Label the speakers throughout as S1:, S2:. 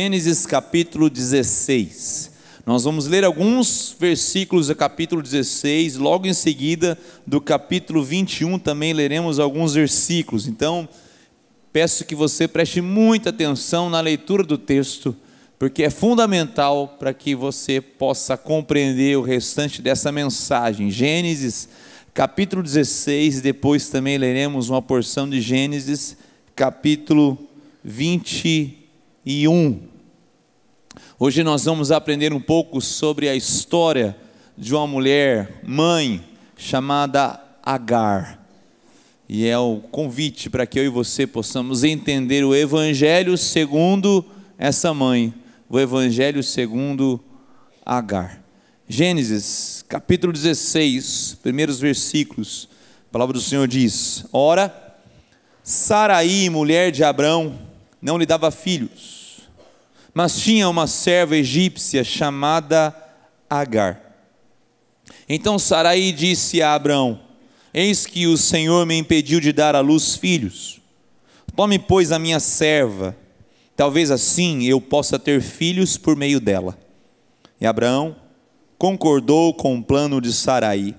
S1: Gênesis capítulo 16. Nós vamos ler alguns versículos do capítulo 16, logo em seguida do capítulo 21 também leremos alguns versículos. Então, peço que você preste muita atenção na leitura do texto, porque é fundamental para que você possa compreender o restante dessa mensagem. Gênesis capítulo 16, depois também leremos uma porção de Gênesis capítulo 21 e 1. Hoje nós vamos aprender um pouco sobre a história de uma mulher, mãe, chamada Agar. E é o convite para que eu e você possamos entender o Evangelho segundo essa mãe, o Evangelho segundo Agar. Gênesis, capítulo 16, primeiros versículos. A palavra do Senhor diz: Ora, Saraí, mulher de Abrão, não lhe dava filhos, mas tinha uma serva egípcia chamada Agar. Então Sarai disse a Abraão: Eis que o Senhor me impediu de dar à luz filhos. Tome, pois, a minha serva, talvez assim eu possa ter filhos por meio dela. E Abraão concordou com o plano de Sarai.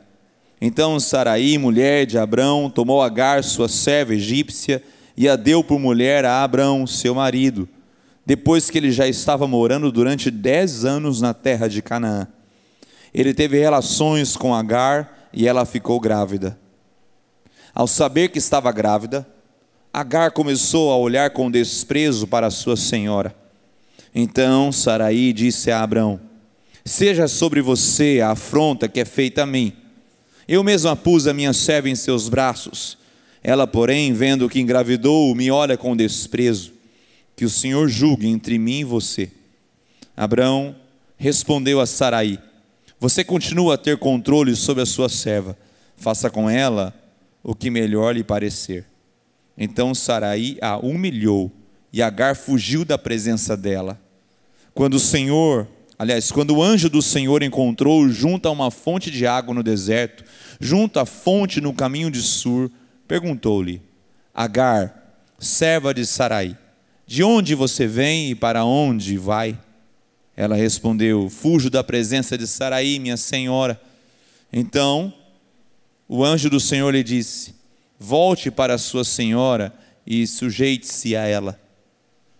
S1: Então Sarai, mulher de Abrão, tomou Agar, sua serva egípcia, e a deu por mulher a Abrão, seu marido, depois que ele já estava morando durante dez anos na terra de Canaã. Ele teve relações com Agar e ela ficou grávida. Ao saber que estava grávida, Agar começou a olhar com desprezo para sua senhora. Então Saraí disse a Abrão: Seja sobre você a afronta que é feita a mim. Eu mesma pus a minha serva em seus braços ela, porém, vendo que engravidou, me olha com desprezo. Que o Senhor julgue entre mim e você. Abraão respondeu a Saraí: Você continua a ter controle sobre a sua serva. Faça com ela o que melhor lhe parecer. Então Saraí a humilhou e Agar fugiu da presença dela. Quando o Senhor, aliás, quando o anjo do Senhor encontrou junto a uma fonte de água no deserto, junto à fonte no caminho de Sur, Perguntou-lhe Agar, serva de Sarai, de onde você vem e para onde vai? Ela respondeu: Fujo da presença de Sarai, minha senhora. Então o anjo do Senhor lhe disse: Volte para sua senhora e sujeite-se a ela.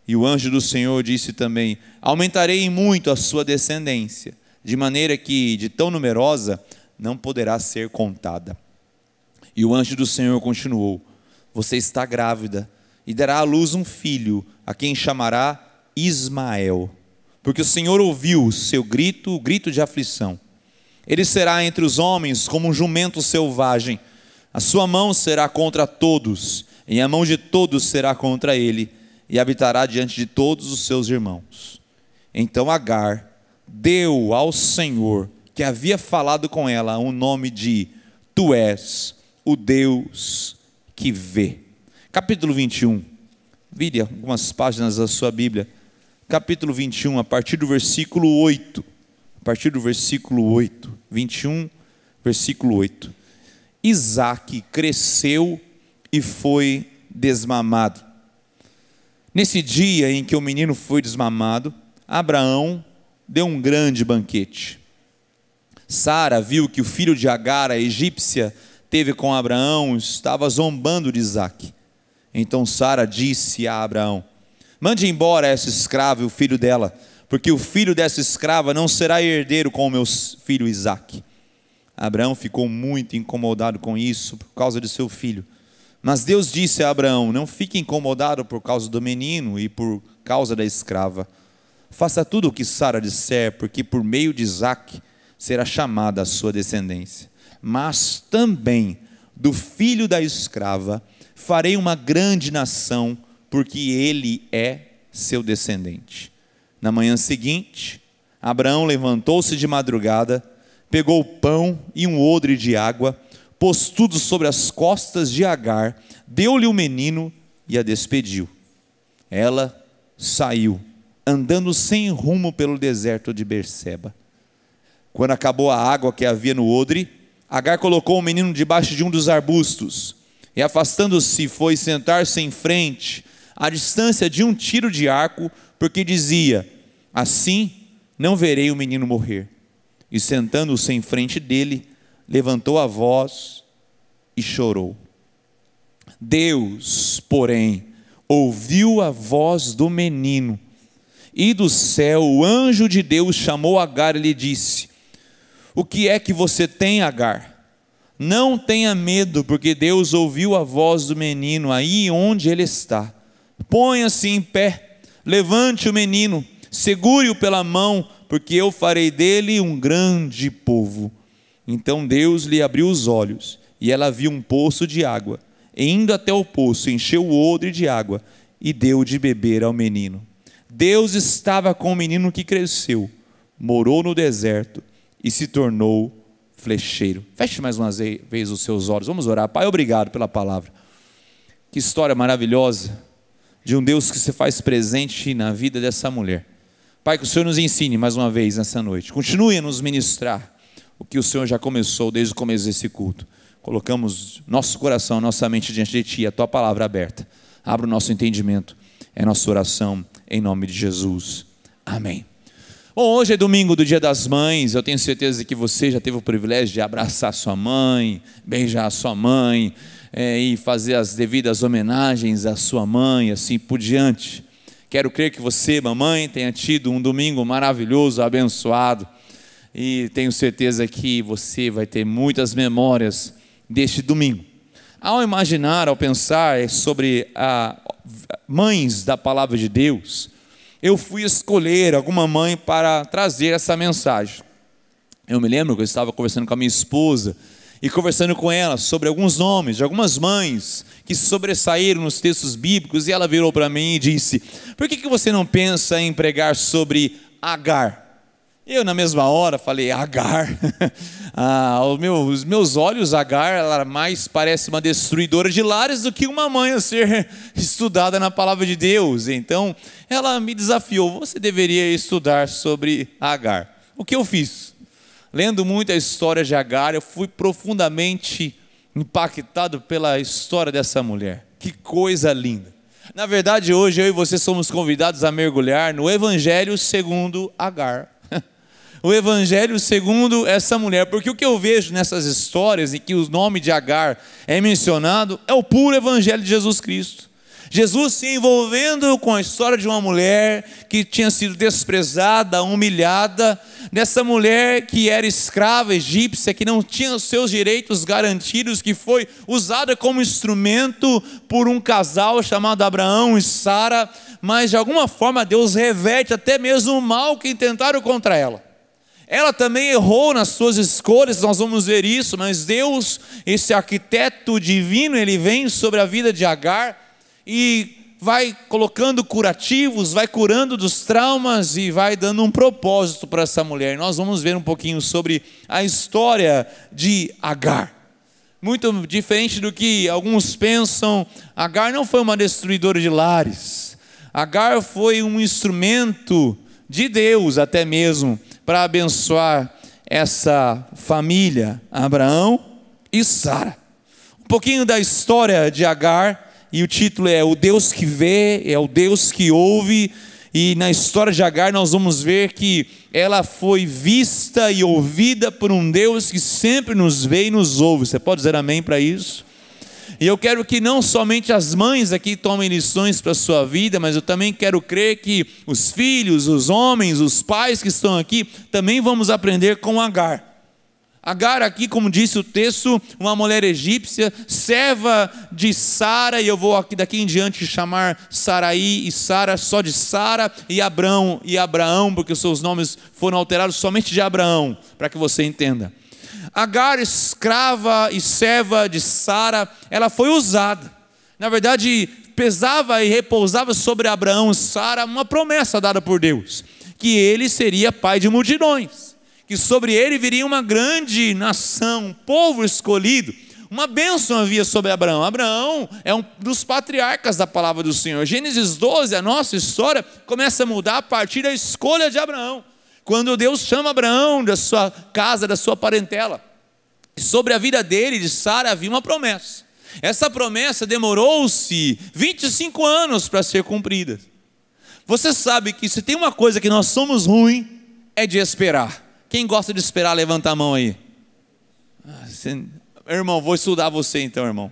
S1: E o anjo do Senhor disse também: Aumentarei muito a sua descendência, de maneira que, de tão numerosa, não poderá ser contada. E o anjo do Senhor continuou: Você está grávida e dará à luz um filho, a quem chamará Ismael, porque o Senhor ouviu o seu grito, o grito de aflição. Ele será entre os homens como um jumento selvagem. A sua mão será contra todos, e a mão de todos será contra ele, e habitará diante de todos os seus irmãos. Então Agar deu ao Senhor, que havia falado com ela, o um nome de Tu és o Deus que vê. Capítulo 21. Vire algumas páginas da sua Bíblia. Capítulo 21, a partir do versículo 8. A partir do versículo 8. 21, versículo 8. Isaac cresceu e foi desmamado. Nesse dia em que o menino foi desmamado, Abraão deu um grande banquete. Sara viu que o filho de Agar, a egípcia, teve com Abraão estava zombando de Isaac. Então Sara disse a Abraão: Mande embora essa escrava e o filho dela, porque o filho dessa escrava não será herdeiro com o meu filho Isaac. Abraão ficou muito incomodado com isso por causa de seu filho. Mas Deus disse a Abraão: Não fique incomodado por causa do menino e por causa da escrava. Faça tudo o que Sara disser, porque por meio de Isaac será chamada a sua descendência mas também do filho da escrava farei uma grande nação, porque ele é seu descendente. Na manhã seguinte, Abraão levantou-se de madrugada, pegou pão e um odre de água, pôs tudo sobre as costas de Agar, deu-lhe o menino e a despediu. Ela saiu, andando sem rumo pelo deserto de Berseba. Quando acabou a água que havia no odre, Agar colocou o menino debaixo de um dos arbustos, e afastando-se, foi sentar-se em frente, à distância de um tiro de arco, porque dizia: Assim não verei o menino morrer. E sentando-se em frente dele, levantou a voz e chorou. Deus, porém, ouviu a voz do menino, e do céu o anjo de Deus chamou Agar e lhe disse: o que é que você tem, Agar? Não tenha medo, porque Deus ouviu a voz do menino aí onde ele está. Ponha-se em pé, levante o menino, segure-o pela mão, porque eu farei dele um grande povo. Então Deus lhe abriu os olhos, e ela viu um poço de água. E indo até o poço, encheu o odre de água e deu de beber ao menino. Deus estava com o menino que cresceu, morou no deserto e se tornou flecheiro. Feche mais uma vez os seus olhos. Vamos orar. Pai, obrigado pela palavra. Que história maravilhosa de um Deus que se faz presente na vida dessa mulher. Pai, que o Senhor nos ensine mais uma vez nessa noite. Continue a nos ministrar o que o Senhor já começou desde o começo desse culto. Colocamos nosso coração, nossa mente diante de Ti, a Tua palavra aberta. Abra o nosso entendimento. É nossa oração em nome de Jesus. Amém. Bom, hoje é domingo do Dia das Mães, eu tenho certeza que você já teve o privilégio de abraçar sua mãe, beijar a sua mãe é, e fazer as devidas homenagens à sua mãe, assim por diante. Quero crer que você, mamãe, tenha tido um domingo maravilhoso, abençoado, e tenho certeza que você vai ter muitas memórias deste domingo. Ao imaginar, ao pensar é sobre a, mães da palavra de Deus, eu fui escolher alguma mãe para trazer essa mensagem. Eu me lembro que eu estava conversando com a minha esposa e conversando com ela sobre alguns nomes, de algumas mães que sobressaíram nos textos bíblicos, e ela virou para mim e disse: Por que, que você não pensa em pregar sobre Agar? Eu, na mesma hora, falei: Agar. ah, os meus olhos, Agar, ela mais parece uma destruidora de lares do que uma mãe a ser estudada na palavra de Deus. Então, ela me desafiou: você deveria estudar sobre Agar. O que eu fiz? Lendo muito a história de Agar, eu fui profundamente impactado pela história dessa mulher. Que coisa linda! Na verdade, hoje eu e você somos convidados a mergulhar no Evangelho segundo Agar o evangelho segundo essa mulher, porque o que eu vejo nessas histórias em que o nome de Agar é mencionado é o puro evangelho de Jesus Cristo. Jesus se envolvendo com a história de uma mulher que tinha sido desprezada, humilhada, dessa mulher que era escrava egípcia, que não tinha os seus direitos garantidos, que foi usada como instrumento por um casal chamado Abraão e Sara, mas de alguma forma Deus reveste até mesmo o mal que tentaram contra ela. Ela também errou nas suas escolhas, nós vamos ver isso, mas Deus, esse arquiteto divino, ele vem sobre a vida de Agar e vai colocando curativos, vai curando dos traumas e vai dando um propósito para essa mulher. Nós vamos ver um pouquinho sobre a história de Agar. Muito diferente do que alguns pensam, Agar não foi uma destruidora de lares. Agar foi um instrumento de Deus até mesmo para abençoar essa família, Abraão e Sara. Um pouquinho da história de Agar, e o título é O Deus que Vê, é o Deus que Ouve, e na história de Agar nós vamos ver que ela foi vista e ouvida por um Deus que sempre nos vê e nos ouve. Você pode dizer amém para isso? E eu quero que não somente as mães aqui tomem lições para a sua vida, mas eu também quero crer que os filhos, os homens, os pais que estão aqui, também vamos aprender com Agar. Agar aqui, como disse o texto, uma mulher egípcia, serva de Sara, e eu vou aqui daqui em diante chamar Saraí e Sara só de Sara e Abrão e Abraão, porque os seus nomes foram alterados somente de Abraão, para que você entenda. Agar, escrava e serva de Sara, ela foi usada. Na verdade, pesava e repousava sobre Abraão e Sara uma promessa dada por Deus, que ele seria pai de multidões, que sobre ele viria uma grande nação, um povo escolhido. Uma bênção havia sobre Abraão. Abraão é um dos patriarcas da palavra do Senhor. Gênesis 12, a nossa história começa a mudar a partir da escolha de Abraão. Quando Deus chama Abraão da sua casa, da sua parentela, sobre a vida dele, de Sara, havia uma promessa. Essa promessa demorou-se 25 anos para ser cumprida. Você sabe que se tem uma coisa que nós somos ruim, é de esperar. Quem gosta de esperar, levanta a mão aí. Ah, irmão, vou estudar você então, irmão.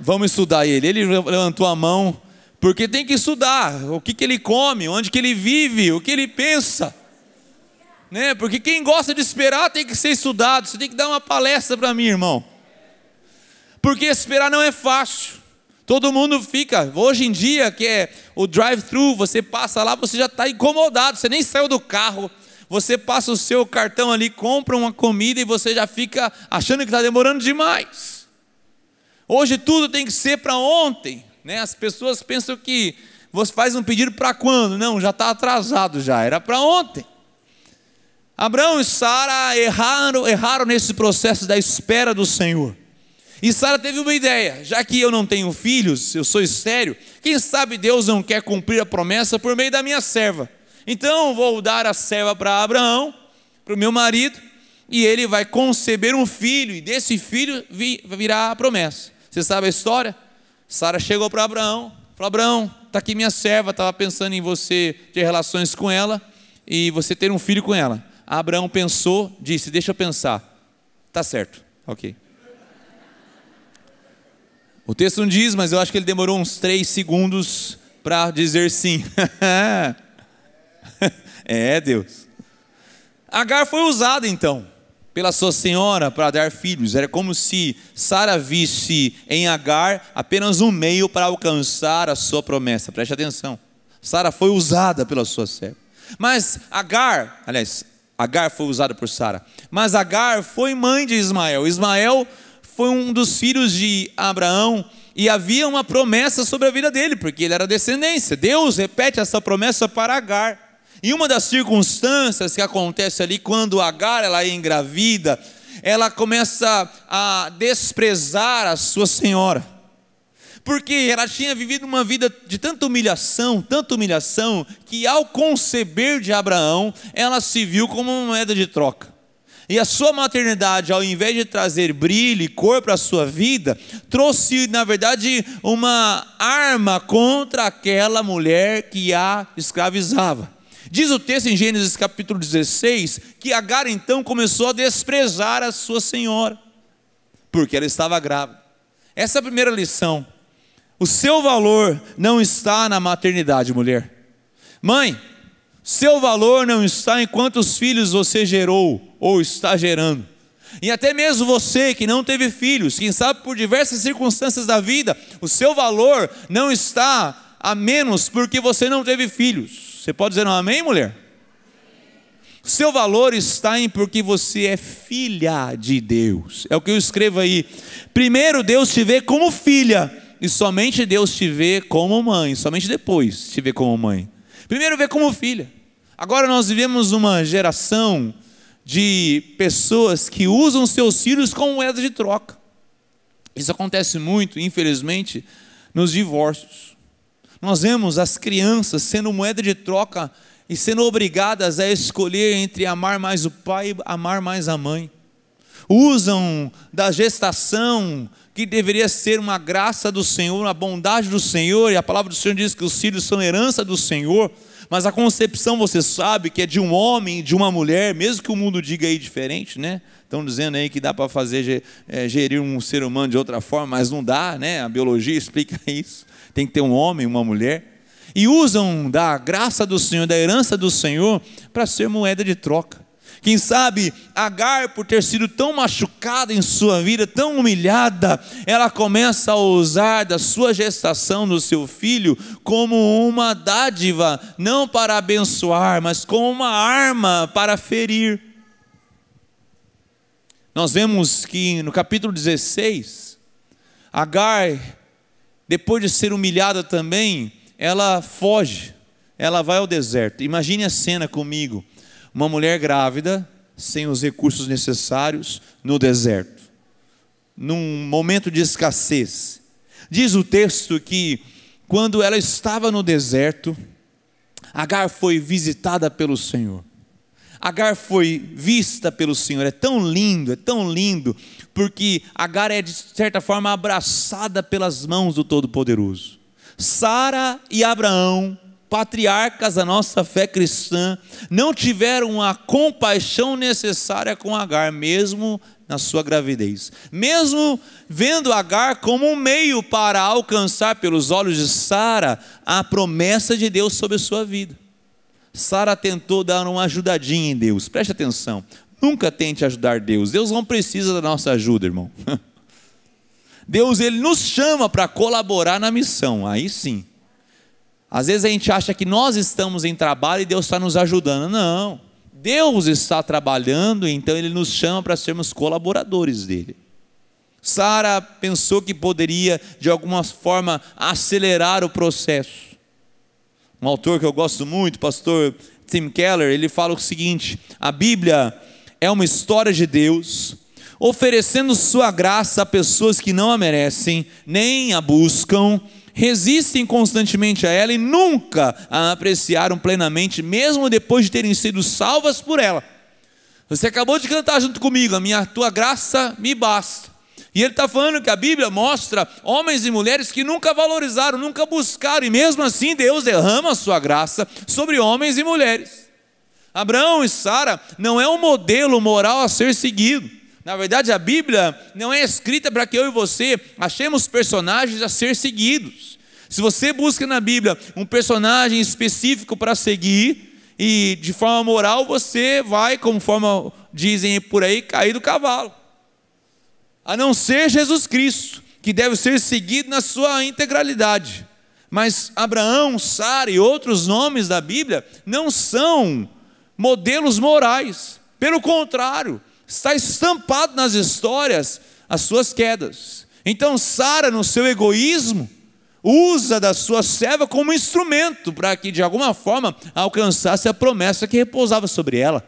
S1: Vamos estudar ele. Ele levantou a mão, porque tem que estudar o que, que ele come, onde que ele vive, o que ele pensa né? Porque quem gosta de esperar tem que ser estudado. Você tem que dar uma palestra para mim, irmão. Porque esperar não é fácil. Todo mundo fica. Hoje em dia, que é o drive-thru, você passa lá, você já está incomodado, você nem saiu do carro. Você passa o seu cartão ali, compra uma comida e você já fica achando que está demorando demais. Hoje tudo tem que ser para ontem. Né? As pessoas pensam que você faz um pedido para quando? Não, já está atrasado já, era para ontem. Abraão e Sara erraram, erraram nesse processo da espera do Senhor. E Sara teve uma ideia: já que eu não tenho filhos, eu sou estéreo, quem sabe Deus não quer cumprir a promessa por meio da minha serva. Então vou dar a serva para Abraão, para o meu marido, e ele vai conceber um filho, e desse filho virá a promessa. Você sabe a história? Sara chegou para Abraão, falou: Abraão, está aqui minha serva, estava pensando em você ter relações com ela e você ter um filho com ela. Abraão pensou, disse: Deixa eu pensar. Tá certo, ok. O texto não diz, mas eu acho que ele demorou uns três segundos para dizer sim. é, Deus. Agar foi usada então pela sua senhora para dar filhos. Era como se Sara visse em Agar apenas um meio para alcançar a sua promessa. Preste atenção. Sara foi usada pela sua serva. Mas Agar, aliás, Agar foi usada por Sara. Mas Agar foi mãe de Ismael. Ismael foi um dos filhos de Abraão e havia uma promessa sobre a vida dele, porque ele era descendência. Deus repete essa promessa para Agar. E uma das circunstâncias que acontece ali quando Agar ela é engravida, ela começa a desprezar a sua senhora porque ela tinha vivido uma vida de tanta humilhação, tanta humilhação, que ao conceber de Abraão, ela se viu como uma moeda de troca. E a sua maternidade, ao invés de trazer brilho e cor para a sua vida, trouxe, na verdade, uma arma contra aquela mulher que a escravizava. Diz o texto em Gênesis capítulo 16 que Agar então começou a desprezar a sua senhora, porque ela estava grávida. Essa é a primeira lição. O seu valor não está na maternidade, mulher. Mãe, seu valor não está em quantos filhos você gerou ou está gerando. E até mesmo você que não teve filhos, quem sabe por diversas circunstâncias da vida, o seu valor não está a menos porque você não teve filhos. Você pode dizer não amém, mulher? Seu valor está em porque você é filha de Deus. É o que eu escrevo aí. Primeiro Deus te vê como filha e somente Deus te vê como mãe, somente depois te vê como mãe. Primeiro vê como filha. Agora nós vivemos uma geração de pessoas que usam seus filhos como moeda de troca. Isso acontece muito, infelizmente, nos divórcios. Nós vemos as crianças sendo moeda de troca e sendo obrigadas a escolher entre amar mais o pai e amar mais a mãe usam da gestação, que deveria ser uma graça do Senhor, uma bondade do Senhor, e a palavra do Senhor diz que os filhos são herança do Senhor, mas a concepção você sabe que é de um homem de uma mulher, mesmo que o mundo diga aí diferente, né? Estão dizendo aí que dá para fazer é, gerir um ser humano de outra forma, mas não dá, né? A biologia explica isso. Tem que ter um homem, uma mulher. E usam da graça do Senhor, da herança do Senhor, para ser moeda de troca. Quem sabe Agar, por ter sido tão machucada em sua vida, tão humilhada, ela começa a usar da sua gestação do seu filho como uma dádiva, não para abençoar, mas como uma arma para ferir. Nós vemos que no capítulo 16, Agar, depois de ser humilhada também, ela foge, ela vai ao deserto. Imagine a cena comigo uma mulher grávida, sem os recursos necessários, no deserto, num momento de escassez. Diz o texto que, quando ela estava no deserto, Agar foi visitada pelo Senhor. Agar foi vista pelo Senhor. É tão lindo, é tão lindo, porque Agar é de certa forma abraçada pelas mãos do Todo-Poderoso. Sara e Abraão patriarcas da nossa fé cristã não tiveram a compaixão necessária com Agar, mesmo na sua gravidez. Mesmo vendo Agar como um meio para alcançar pelos olhos de Sara a promessa de Deus sobre sua vida. Sara tentou dar uma ajudadinha em Deus. Preste atenção. Nunca tente ajudar Deus. Deus não precisa da nossa ajuda, irmão. Deus ele nos chama para colaborar na missão. Aí sim. Às vezes a gente acha que nós estamos em trabalho e Deus está nos ajudando. Não. Deus está trabalhando, então Ele nos chama para sermos colaboradores dele. Sara pensou que poderia, de alguma forma, acelerar o processo. Um autor que eu gosto muito, pastor Tim Keller, ele fala o seguinte: a Bíblia é uma história de Deus oferecendo sua graça a pessoas que não a merecem, nem a buscam, resistem constantemente a ela e nunca a apreciaram plenamente, mesmo depois de terem sido salvas por ela. Você acabou de cantar junto comigo, a minha tua graça me basta. E ele está falando que a Bíblia mostra homens e mulheres que nunca valorizaram, nunca buscaram, e mesmo assim Deus derrama a sua graça sobre homens e mulheres. Abraão e Sara não é um modelo moral a ser seguido. Na verdade, a Bíblia não é escrita para que eu e você achemos personagens a ser seguidos. Se você busca na Bíblia um personagem específico para seguir, e de forma moral você vai, conforme dizem por aí, cair do cavalo. A não ser Jesus Cristo, que deve ser seguido na sua integralidade. Mas Abraão, Sara e outros nomes da Bíblia não são modelos morais. Pelo contrário, está estampado nas histórias as suas quedas. Então Sara, no seu egoísmo, usa da sua serva como instrumento para que de alguma forma alcançasse a promessa que repousava sobre ela.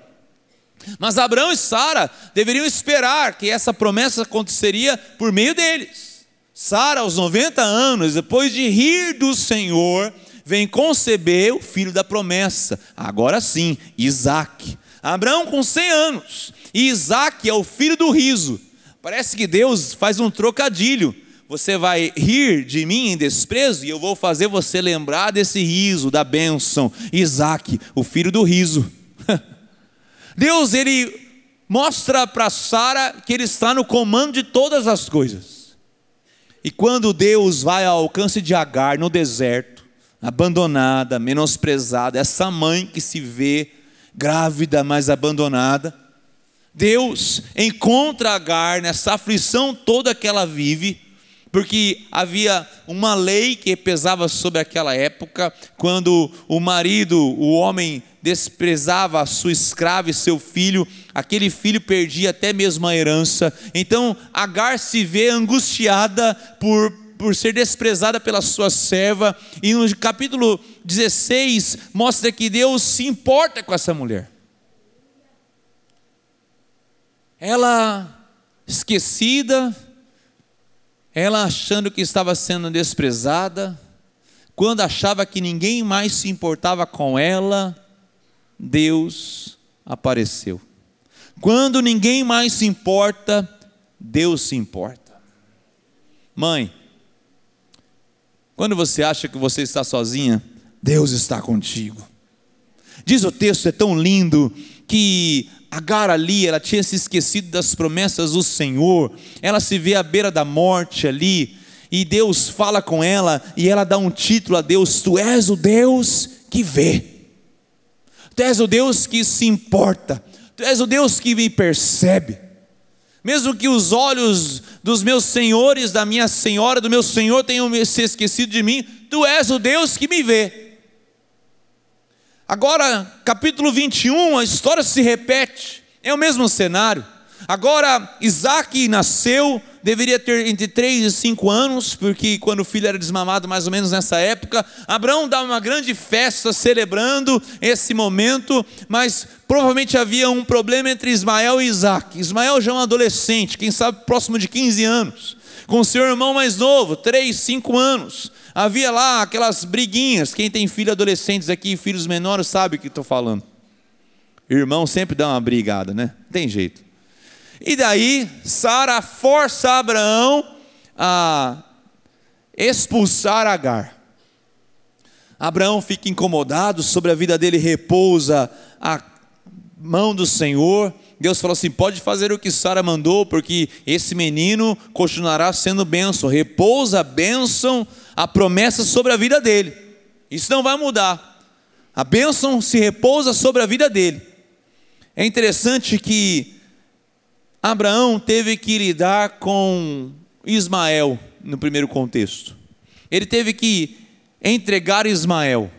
S1: Mas Abraão e Sara deveriam esperar que essa promessa aconteceria por meio deles. Sara, aos 90 anos, depois de rir do Senhor, vem conceber o filho da promessa, agora sim, Isaac. Abraão com 100 anos e Isaac é o filho do riso. Parece que Deus faz um trocadilho. Você vai rir de mim em desprezo e eu vou fazer você lembrar desse riso, da bênção. Isaac, o filho do riso. Deus, ele mostra para Sara que ele está no comando de todas as coisas. E quando Deus vai ao alcance de Agar no deserto, abandonada, menosprezada, essa mãe que se vê grávida, mas abandonada. Deus encontra Agar nessa aflição toda que ela vive, porque havia uma lei que pesava sobre aquela época, quando o marido, o homem, desprezava a sua escrava e seu filho, aquele filho perdia até mesmo a herança. Então Agar se vê angustiada por por ser desprezada pela sua serva. E no capítulo 16 mostra que Deus se importa com essa mulher. Ela esquecida, ela achando que estava sendo desprezada, quando achava que ninguém mais se importava com ela, Deus apareceu. Quando ninguém mais se importa, Deus se importa. Mãe, quando você acha que você está sozinha, Deus está contigo. Diz o texto, é tão lindo, que Agar ali, ela tinha se esquecido das promessas do Senhor, ela se vê à beira da morte ali, e Deus fala com ela, e ela dá um título a Deus: Tu és o Deus que vê, Tu és o Deus que se importa, Tu és o Deus que me percebe mesmo que os olhos dos meus senhores, da minha senhora, do meu senhor tenham se esquecido de mim, tu és o Deus que me vê. Agora, capítulo 21, a história se repete, é o mesmo cenário. Agora, Isaac nasceu, deveria ter entre 3 e 5 anos, porque quando o filho era desmamado, mais ou menos nessa época, Abraão dá uma grande festa celebrando esse momento, mas provavelmente havia um problema entre Ismael e Isaac. Ismael já é um adolescente, quem sabe próximo de 15 anos, com seu irmão mais novo, 3, 5 anos. Havia lá aquelas briguinhas. Quem tem filho adolescentes aqui, filhos menores, sabe o que estou falando. Irmão sempre dá uma brigada, né? Tem jeito. E daí Sara força Abraão a expulsar Agar. Abraão fica incomodado, sobre a vida dele repousa a mão do Senhor. Deus falou assim: pode fazer o que Sara mandou, porque esse menino continuará sendo bênção. Repousa a bênção, a promessa sobre a vida dele. Isso não vai mudar. A bênção se repousa sobre a vida dele. É interessante que Abraão teve que lidar com Ismael no primeiro contexto. Ele teve que entregar Ismael.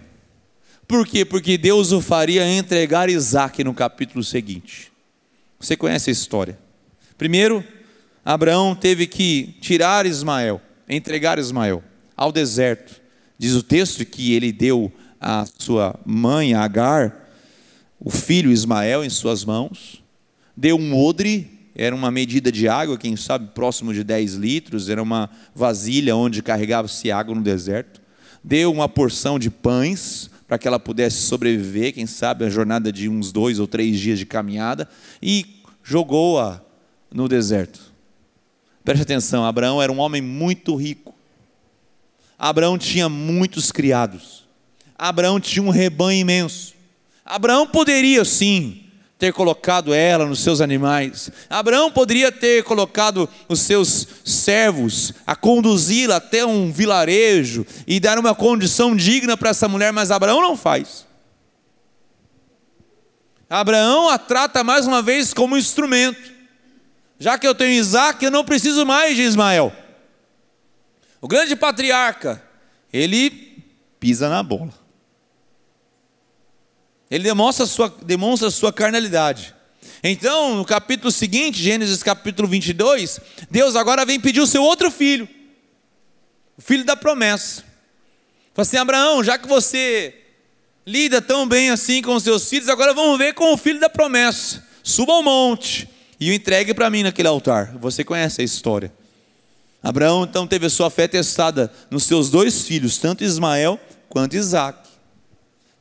S1: Por quê? Porque Deus o faria entregar Isaac no capítulo seguinte. Você conhece a história. Primeiro, Abraão teve que tirar Ismael, entregar Ismael ao deserto. Diz o texto que ele deu à sua mãe, Agar, o filho Ismael em suas mãos, deu um odre era uma medida de água, quem sabe próximo de 10 litros, era uma vasilha onde carregava-se água no deserto. Deu uma porção de pães para que ela pudesse sobreviver, quem sabe a jornada de uns dois ou três dias de caminhada, e jogou-a no deserto. Preste atenção, Abraão era um homem muito rico. Abraão tinha muitos criados. Abraão tinha um rebanho imenso. Abraão poderia sim ter colocado ela nos seus animais. Abraão poderia ter colocado os seus servos a conduzi-la até um vilarejo e dar uma condição digna para essa mulher, mas Abraão não faz. Abraão a trata mais uma vez como instrumento. Já que eu tenho Isaac, eu não preciso mais de Ismael. O grande patriarca, ele pisa na bola. Ele demonstra sua, demonstra sua carnalidade. Então, no capítulo seguinte, Gênesis capítulo 22, Deus agora vem pedir o seu outro filho, o filho da promessa. Fala assim: Abraão, já que você lida tão bem assim com os seus filhos, agora vamos ver com o filho da promessa. Suba ao monte e o entregue para mim naquele altar. Você conhece a história. Abraão então teve a sua fé testada nos seus dois filhos, tanto Ismael quanto Isaac.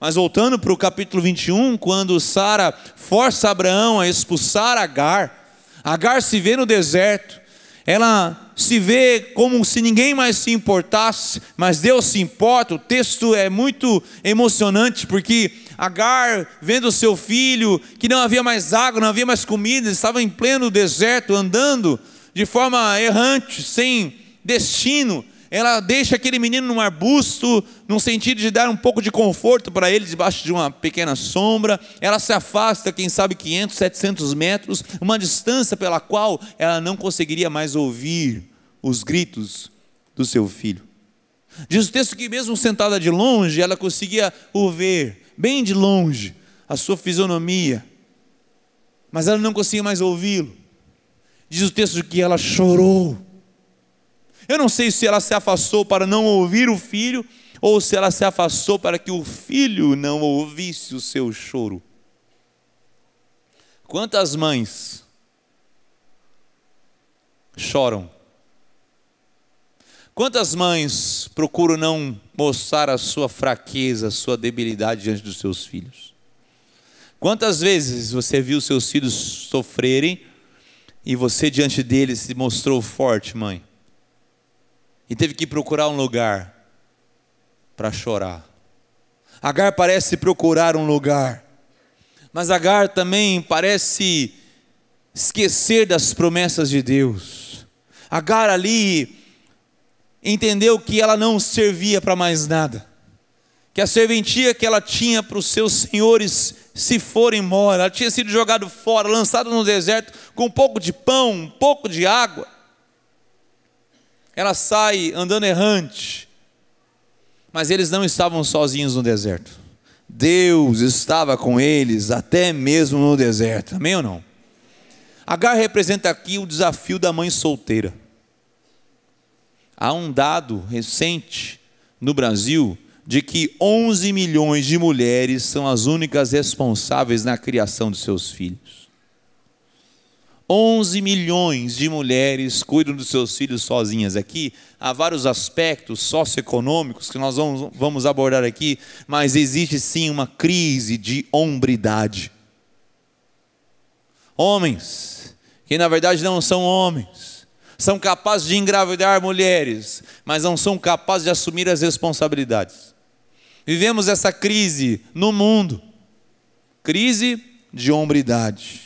S1: Mas voltando para o capítulo 21, quando Sara força Abraão a expulsar Agar, Agar se vê no deserto, ela se vê como se ninguém mais se importasse, mas Deus se importa. O texto é muito emocionante porque Agar vendo seu filho, que não havia mais água, não havia mais comida, estava em pleno deserto andando de forma errante, sem destino ela deixa aquele menino num arbusto, num sentido de dar um pouco de conforto para ele, debaixo de uma pequena sombra. Ela se afasta, quem sabe, 500, 700 metros, uma distância pela qual ela não conseguiria mais ouvir os gritos do seu filho. Diz o texto que, mesmo sentada de longe, ela conseguia o ver, bem de longe, a sua fisionomia, mas ela não conseguia mais ouvi-lo. Diz o texto que ela chorou eu não sei se ela se afastou para não ouvir o filho, ou se ela se afastou para que o filho não ouvisse o seu choro. Quantas mães choram? Quantas mães procuram não mostrar a sua fraqueza, a sua debilidade diante dos seus filhos? Quantas vezes você viu seus filhos sofrerem e você diante deles se mostrou forte, mãe? e teve que procurar um lugar para chorar. Agar parece procurar um lugar, mas Agar também parece esquecer das promessas de Deus. Agar ali entendeu que ela não servia para mais nada, que a serventia que ela tinha para os seus senhores se forem embora, ela tinha sido jogada fora, lançada no deserto com um pouco de pão, um pouco de água ela sai andando errante. Mas eles não estavam sozinhos no deserto. Deus estava com eles até mesmo no deserto. Amém ou não? Agar representa aqui o desafio da mãe solteira. Há um dado recente no Brasil de que 11 milhões de mulheres são as únicas responsáveis na criação de seus filhos. 11 milhões de mulheres cuidam dos seus filhos sozinhas. Aqui há vários aspectos socioeconômicos que nós vamos, vamos abordar aqui, mas existe sim uma crise de hombridade. Homens, que na verdade não são homens, são capazes de engravidar mulheres, mas não são capazes de assumir as responsabilidades. Vivemos essa crise no mundo crise de hombridade.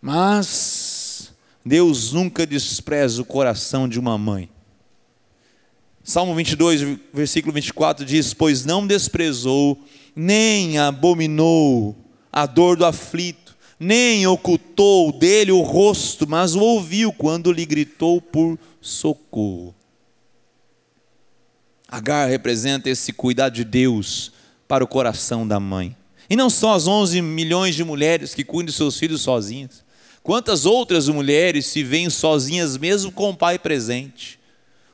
S1: Mas Deus nunca despreza o coração de uma mãe. Salmo 22, versículo 24 diz: Pois não desprezou, nem abominou a dor do aflito, nem ocultou dele o rosto, mas o ouviu quando lhe gritou por socorro. Agar representa esse cuidado de Deus para o coração da mãe. E não só as 11 milhões de mulheres que cuidam de seus filhos sozinhas, Quantas outras mulheres se veem sozinhas, mesmo com o pai presente?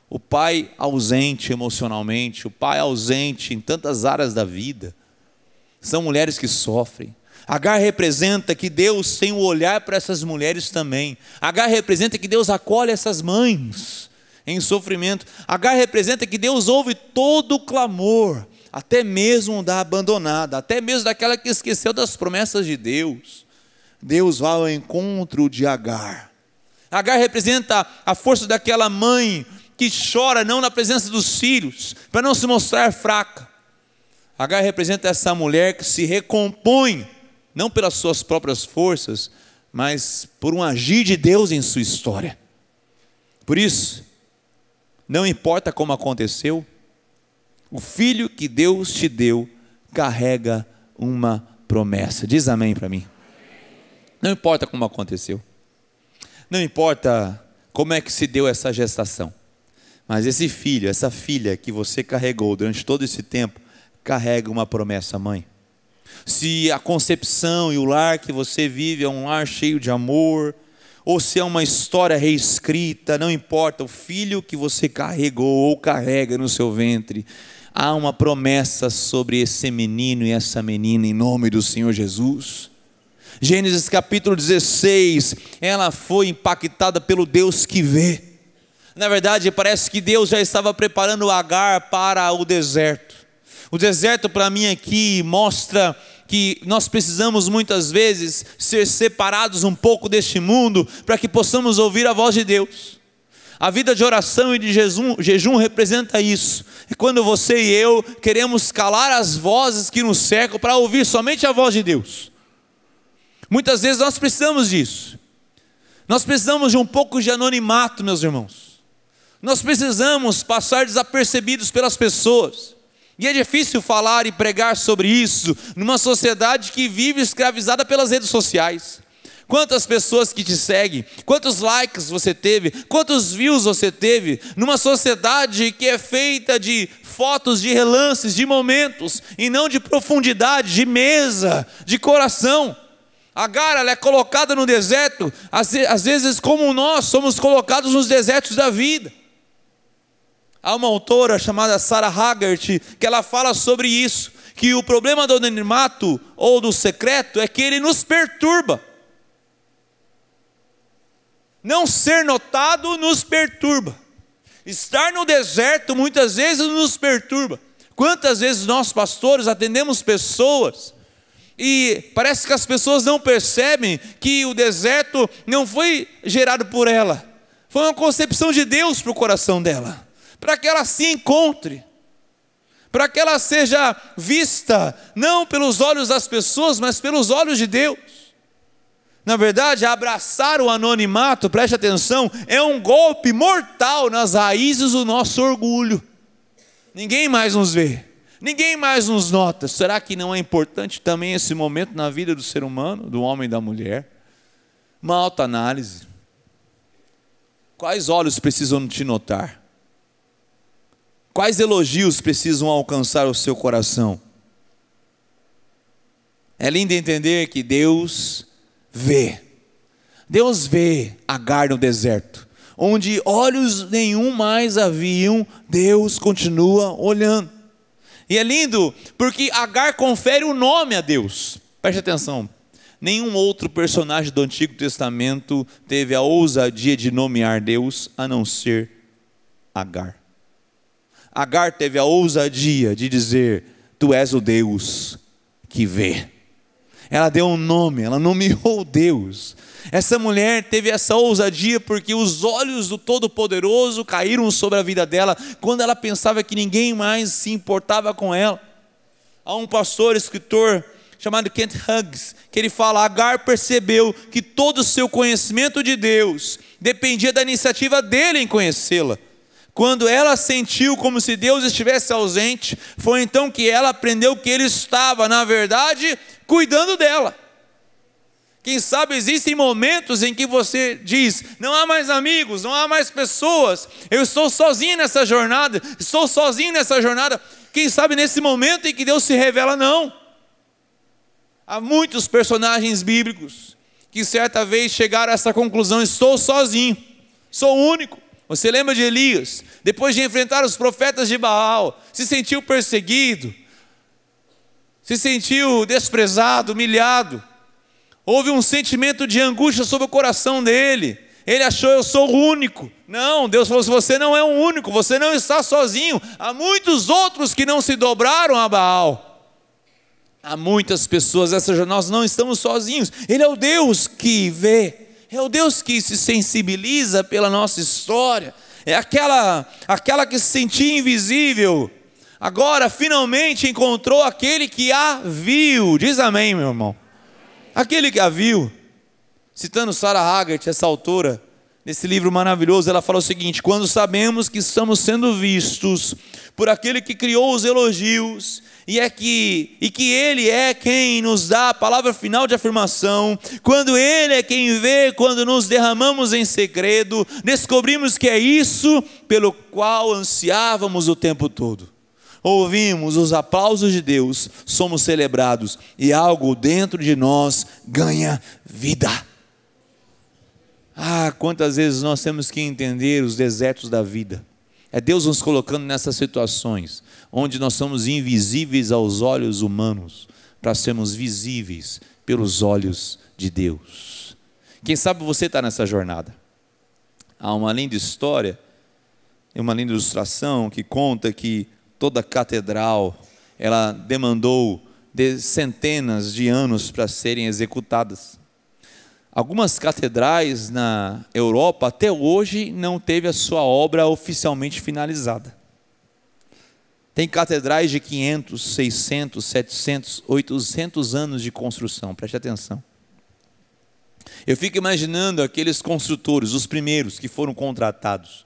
S1: O pai ausente emocionalmente, o pai ausente em tantas áreas da vida. São mulheres que sofrem. Agar representa que Deus tem o um olhar para essas mulheres também. Agar representa que Deus acolhe essas mães em sofrimento. Agar representa que Deus ouve todo o clamor, até mesmo da abandonada, até mesmo daquela que esqueceu das promessas de Deus. Deus vai ao encontro de Agar. Agar representa a força daquela mãe que chora não na presença dos filhos, para não se mostrar fraca. Agar representa essa mulher que se recompõe, não pelas suas próprias forças, mas por um agir de Deus em sua história. Por isso, não importa como aconteceu, o filho que Deus te deu carrega uma promessa. Diz amém para mim. Não importa como aconteceu. Não importa como é que se deu essa gestação. Mas esse filho, essa filha que você carregou durante todo esse tempo, carrega uma promessa, mãe. Se a concepção e o lar que você vive é um lar cheio de amor, ou se é uma história reescrita, não importa, o filho que você carregou ou carrega no seu ventre, há uma promessa sobre esse menino e essa menina em nome do Senhor Jesus. Gênesis capítulo 16, ela foi impactada pelo Deus que vê. Na verdade, parece que Deus já estava preparando Agar para o deserto. O deserto, para mim, aqui mostra que nós precisamos muitas vezes ser separados um pouco deste mundo para que possamos ouvir a voz de Deus. A vida de oração e de jejum, jejum representa isso. É quando você e eu queremos calar as vozes que nos cercam para ouvir somente a voz de Deus. Muitas vezes nós precisamos disso. Nós precisamos de um pouco de anonimato, meus irmãos. Nós precisamos passar desapercebidos pelas pessoas. E é difícil falar e pregar sobre isso numa sociedade que vive escravizada pelas redes sociais. Quantas pessoas que te seguem, quantos likes você teve, quantos views você teve, numa sociedade que é feita de fotos, de relances, de momentos, e não de profundidade, de mesa, de coração. Agar ela é colocada no deserto, às, às vezes, como nós somos colocados nos desertos da vida. Há uma autora chamada Sarah Haggart que ela fala sobre isso, que o problema do anonimato ou do secreto é que ele nos perturba. Não ser notado nos perturba. Estar no deserto muitas vezes nos perturba. Quantas vezes nós pastores atendemos pessoas e parece que as pessoas não percebem que o deserto não foi gerado por ela, foi uma concepção de Deus para o coração dela, para que ela se encontre, para que ela seja vista, não pelos olhos das pessoas, mas pelos olhos de Deus. Na verdade, abraçar o anonimato, preste atenção, é um golpe mortal nas raízes do nosso orgulho. Ninguém mais nos vê. Ninguém mais nos nota. Será que não é importante também esse momento na vida do ser humano, do homem e da mulher? Uma alta análise. Quais olhos precisam te notar? Quais elogios precisam alcançar o seu coração? É lindo entender que Deus vê. Deus vê Agar no deserto. Onde olhos nenhum mais haviam, Deus continua olhando. E é lindo porque Agar confere o nome a Deus. Preste atenção. Nenhum outro personagem do Antigo Testamento teve a ousadia de nomear Deus a não ser Agar. Agar teve a ousadia de dizer: Tu és o Deus que vê. Ela deu um nome, ela nomeou Deus. Essa mulher teve essa ousadia porque os olhos do Todo-Poderoso caíram sobre a vida dela quando ela pensava que ninguém mais se importava com ela. Há um pastor, escritor chamado Kent Huggs, que ele fala: Agar percebeu que todo o seu conhecimento de Deus dependia da iniciativa dele em conhecê-la. Quando ela sentiu como se Deus estivesse ausente, foi então que ela aprendeu que ele estava, na verdade, cuidando dela. Quem sabe existem momentos em que você diz: não há mais amigos, não há mais pessoas, eu estou sozinho nessa jornada, estou sozinho nessa jornada. Quem sabe nesse momento em que Deus se revela, não. Há muitos personagens bíblicos que certa vez chegaram a essa conclusão: estou sozinho, sou único. Você lembra de Elias? Depois de enfrentar os profetas de Baal, se sentiu perseguido, se sentiu desprezado, humilhado. Houve um sentimento de angústia sobre o coração dele. Ele achou eu sou o único. Não, Deus falou: assim, você não é o um único, você não está sozinho. Há muitos outros que não se dobraram a Baal. Há muitas pessoas, nós não estamos sozinhos. Ele é o Deus que vê. É o Deus que se sensibiliza pela nossa história. É aquela, aquela que se sentia invisível. Agora finalmente encontrou aquele que a viu. Diz amém, meu irmão. Aquele que a viu. Citando Sarah Haggart, essa autora nesse livro maravilhoso, ela fala o seguinte: quando sabemos que estamos sendo vistos por aquele que criou os elogios, e é que e que ele é quem nos dá a palavra final de afirmação, quando ele é quem vê, quando nos derramamos em segredo, descobrimos que é isso pelo qual ansiávamos o tempo todo. Ouvimos os aplausos de Deus, somos celebrados e algo dentro de nós ganha vida. Ah, quantas vezes nós temos que entender os desertos da vida. É Deus nos colocando nessas situações, onde nós somos invisíveis aos olhos humanos, para sermos visíveis pelos olhos de Deus. Quem sabe você está nessa jornada? Há uma linda história, uma linda ilustração que conta que toda catedral ela demandou de centenas de anos para serem executadas. Algumas catedrais na Europa até hoje não teve a sua obra oficialmente finalizada. Tem catedrais de 500, 600, 700, 800 anos de construção, preste atenção. Eu fico imaginando aqueles construtores, os primeiros que foram contratados,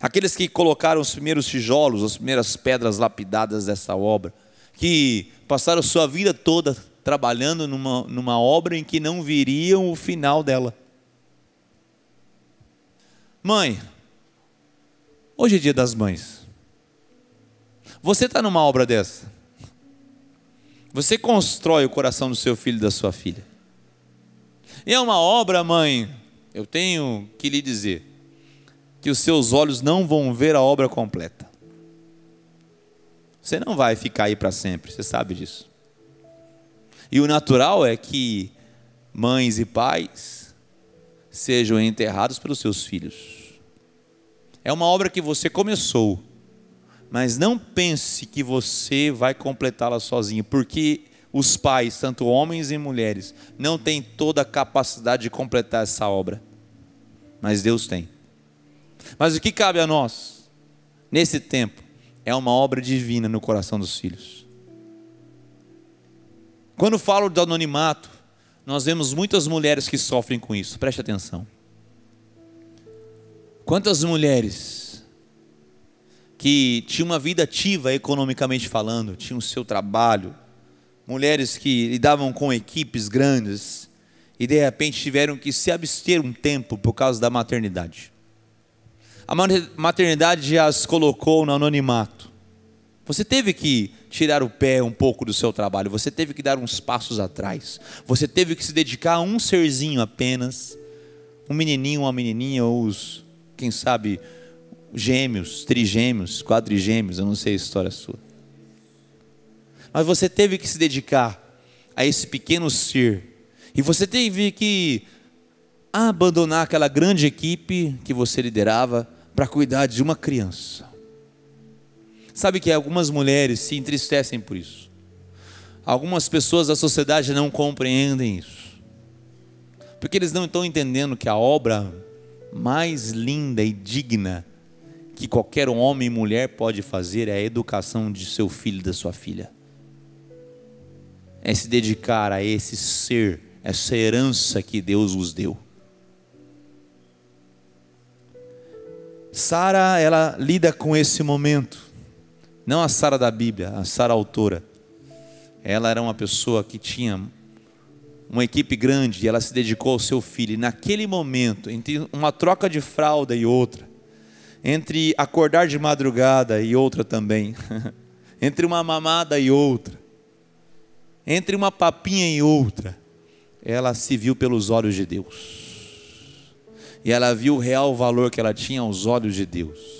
S1: aqueles que colocaram os primeiros tijolos, as primeiras pedras lapidadas dessa obra, que passaram sua vida toda trabalhando numa, numa obra em que não viriam o final dela. Mãe, hoje é dia das mães. Você está numa obra dessa? Você constrói o coração do seu filho e da sua filha. E é uma obra, mãe, eu tenho que lhe dizer, que os seus olhos não vão ver a obra completa. Você não vai ficar aí para sempre, você sabe disso. E o natural é que mães e pais sejam enterrados pelos seus filhos. É uma obra que você começou, mas não pense que você vai completá-la sozinho, porque os pais, tanto homens e mulheres, não têm toda a capacidade de completar essa obra, mas Deus tem. Mas o que cabe a nós, nesse tempo, é uma obra divina no coração dos filhos. Quando falo do anonimato, nós vemos muitas mulheres que sofrem com isso, preste atenção. Quantas mulheres que tinham uma vida ativa economicamente falando, tinham o seu trabalho, mulheres que lidavam com equipes grandes e de repente tiveram que se abster um tempo por causa da maternidade. A maternidade já as colocou no anonimato. Você teve que tirar o pé um pouco do seu trabalho, você teve que dar uns passos atrás, você teve que se dedicar a um serzinho apenas, um menininho, uma menininha, ou os, quem sabe, gêmeos, trigêmeos, quadrigêmeos, eu não sei a história sua. Mas você teve que se dedicar a esse pequeno ser, e você teve que abandonar aquela grande equipe que você liderava para cuidar de uma criança. Sabe que algumas mulheres se entristecem por isso. Algumas pessoas da sociedade não compreendem isso. Porque eles não estão entendendo que a obra mais linda e digna que qualquer homem e mulher pode fazer é a educação de seu filho e da sua filha. É se dedicar a esse ser, essa herança que Deus os deu. Sara, ela lida com esse momento. Não a Sara da Bíblia, a Sara autora. Ela era uma pessoa que tinha uma equipe grande e ela se dedicou ao seu filho. E naquele momento, entre uma troca de fralda e outra, entre acordar de madrugada e outra também, entre uma mamada e outra, entre uma papinha e outra, ela se viu pelos olhos de Deus. E ela viu o real valor que ela tinha aos olhos de Deus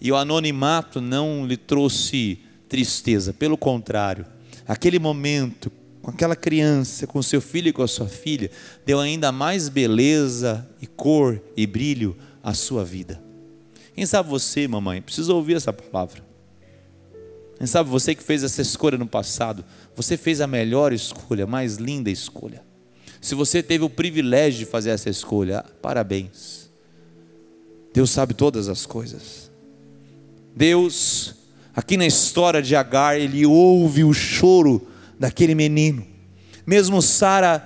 S1: e o anonimato não lhe trouxe tristeza, pelo contrário, aquele momento com aquela criança, com seu filho e com a sua filha, deu ainda mais beleza e cor e brilho à sua vida. Quem sabe você, mamãe, precisa ouvir essa palavra. Quem sabe você que fez essa escolha no passado, você fez a melhor escolha, a mais linda escolha. Se você teve o privilégio de fazer essa escolha, parabéns. Deus sabe todas as coisas. Deus, aqui na história de Agar, ele ouve o choro daquele menino. Mesmo Sara,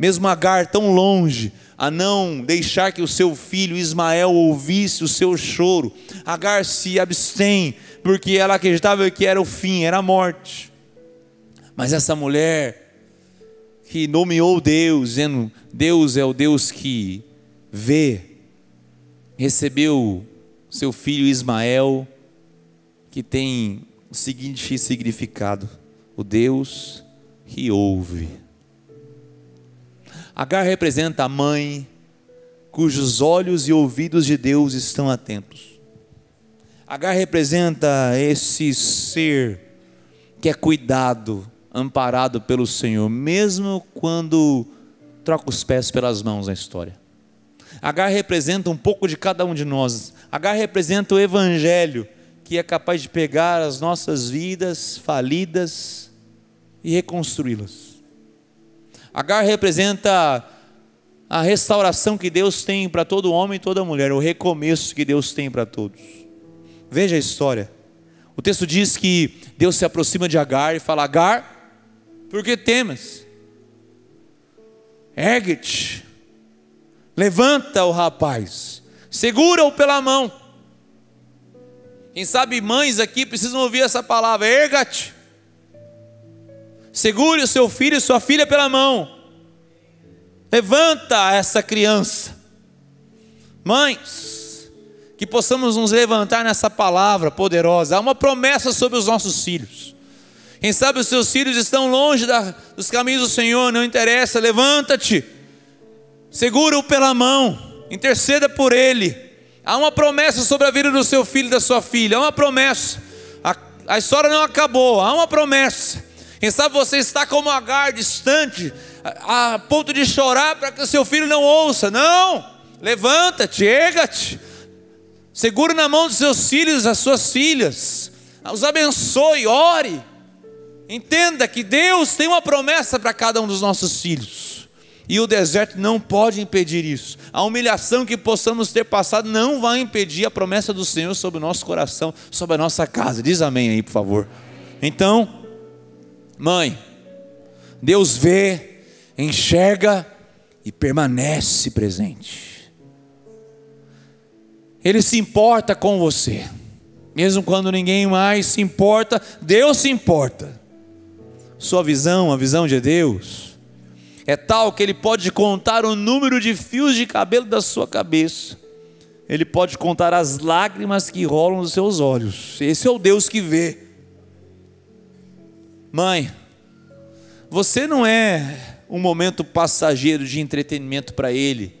S1: mesmo Agar tão longe, a não deixar que o seu filho Ismael ouvisse o seu choro. Agar se abstém, porque ela acreditava que era o fim, era a morte. Mas essa mulher que nomeou Deus, dizendo: Deus é o Deus que vê, recebeu seu filho Ismael, que tem o seguinte significado: o Deus que ouve. Agar representa a mãe cujos olhos e ouvidos de Deus estão atentos. Agar representa esse ser que é cuidado, amparado pelo Senhor, mesmo quando troca os pés pelas mãos na história. Agar representa um pouco de cada um de nós. Agar representa o evangelho que é capaz de pegar as nossas vidas falidas e reconstruí-las. Agar representa a restauração que Deus tem para todo homem e toda mulher, o recomeço que Deus tem para todos. Veja a história. O texto diz que Deus se aproxima de Agar e fala: Agar, por que temas? Ergue-te, levanta o rapaz, segura-o pela mão quem sabe mães aqui precisam ouvir essa palavra: erga-te, segure o seu filho e sua filha pela mão, levanta essa criança. Mães, que possamos nos levantar nessa palavra poderosa. Há uma promessa sobre os nossos filhos. Quem sabe os seus filhos estão longe da, dos caminhos do Senhor, não interessa, levanta-te, segura-o pela mão, interceda por ele Há uma promessa sobre a vida do seu filho e da sua filha. Há uma promessa. A, a história não acabou. Há uma promessa. Quem sabe você está como Agar, distante, a, a ponto de chorar para que seu filho não ouça. Não! Levanta-te, erga-te. Segure na mão dos seus filhos, as suas filhas. Os abençoe, ore. Entenda que Deus tem uma promessa para cada um dos nossos filhos. E o deserto não pode impedir isso. A humilhação que possamos ter passado não vai impedir a promessa do Senhor sobre o nosso coração, sobre a nossa casa. Diz amém aí, por favor. Então, mãe, Deus vê, enxerga e permanece presente. Ele se importa com você. Mesmo quando ninguém mais se importa, Deus se importa. Sua visão, a visão de Deus, é tal que ele pode contar o número de fios de cabelo da sua cabeça. Ele pode contar as lágrimas que rolam dos seus olhos. Esse é o Deus que vê. Mãe, você não é um momento passageiro de entretenimento para ele,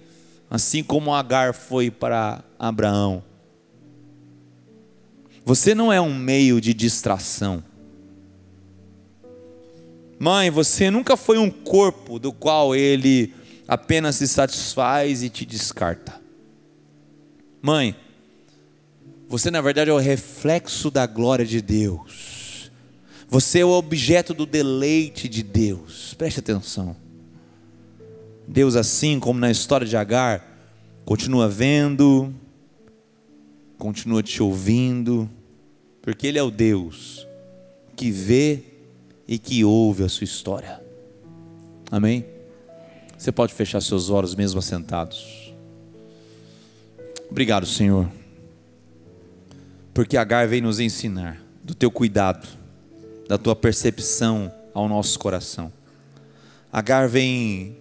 S1: assim como Agar foi para Abraão. Você não é um meio de distração. Mãe, você nunca foi um corpo do qual ele apenas se satisfaz e te descarta. Mãe, você na verdade é o reflexo da glória de Deus. Você é o objeto do deleite de Deus. Preste atenção. Deus, assim como na história de Agar, continua vendo, continua te ouvindo, porque Ele é o Deus que vê e que ouve a sua história. Amém? Você pode fechar seus olhos mesmo assentados. Obrigado, Senhor, porque Agar vem nos ensinar do teu cuidado, da tua percepção ao nosso coração. Agar vem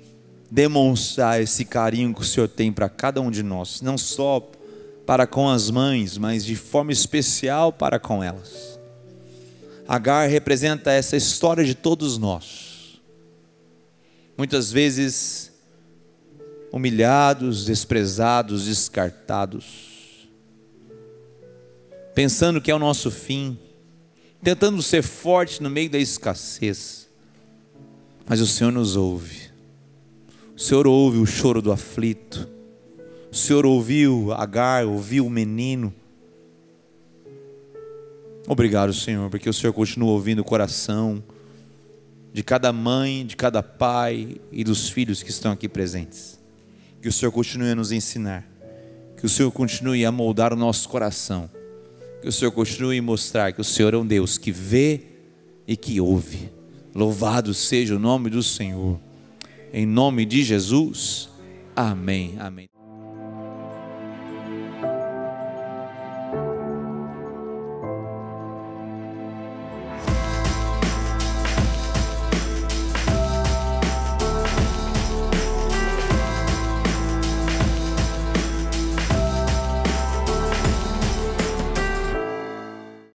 S1: demonstrar esse carinho que o Senhor tem para cada um de nós, não só para com as mães, mas de forma especial para com elas. Agar representa essa história de todos nós. Muitas vezes humilhados, desprezados, descartados, pensando que é o nosso fim, tentando ser forte no meio da escassez. Mas o Senhor nos ouve. O Senhor ouve o choro do aflito. O Senhor ouviu Agar, ouviu o menino Obrigado, Senhor, porque o Senhor continua ouvindo o coração de cada mãe, de cada pai e dos filhos que estão aqui presentes. Que o Senhor continue a nos ensinar, que o Senhor continue a moldar o nosso coração, que o Senhor continue a mostrar que o Senhor é um Deus que vê e que ouve. Louvado seja o nome do Senhor. Em nome de Jesus. Amém. Amém.